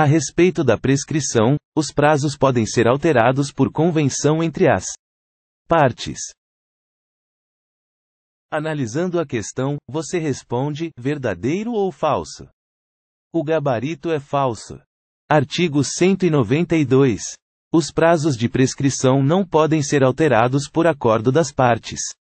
A respeito da prescrição, os prazos podem ser alterados por convenção entre as partes. Analisando a questão, você responde: verdadeiro ou falso? O gabarito é falso. Artigo 192. Os prazos de prescrição não podem ser alterados por acordo das partes.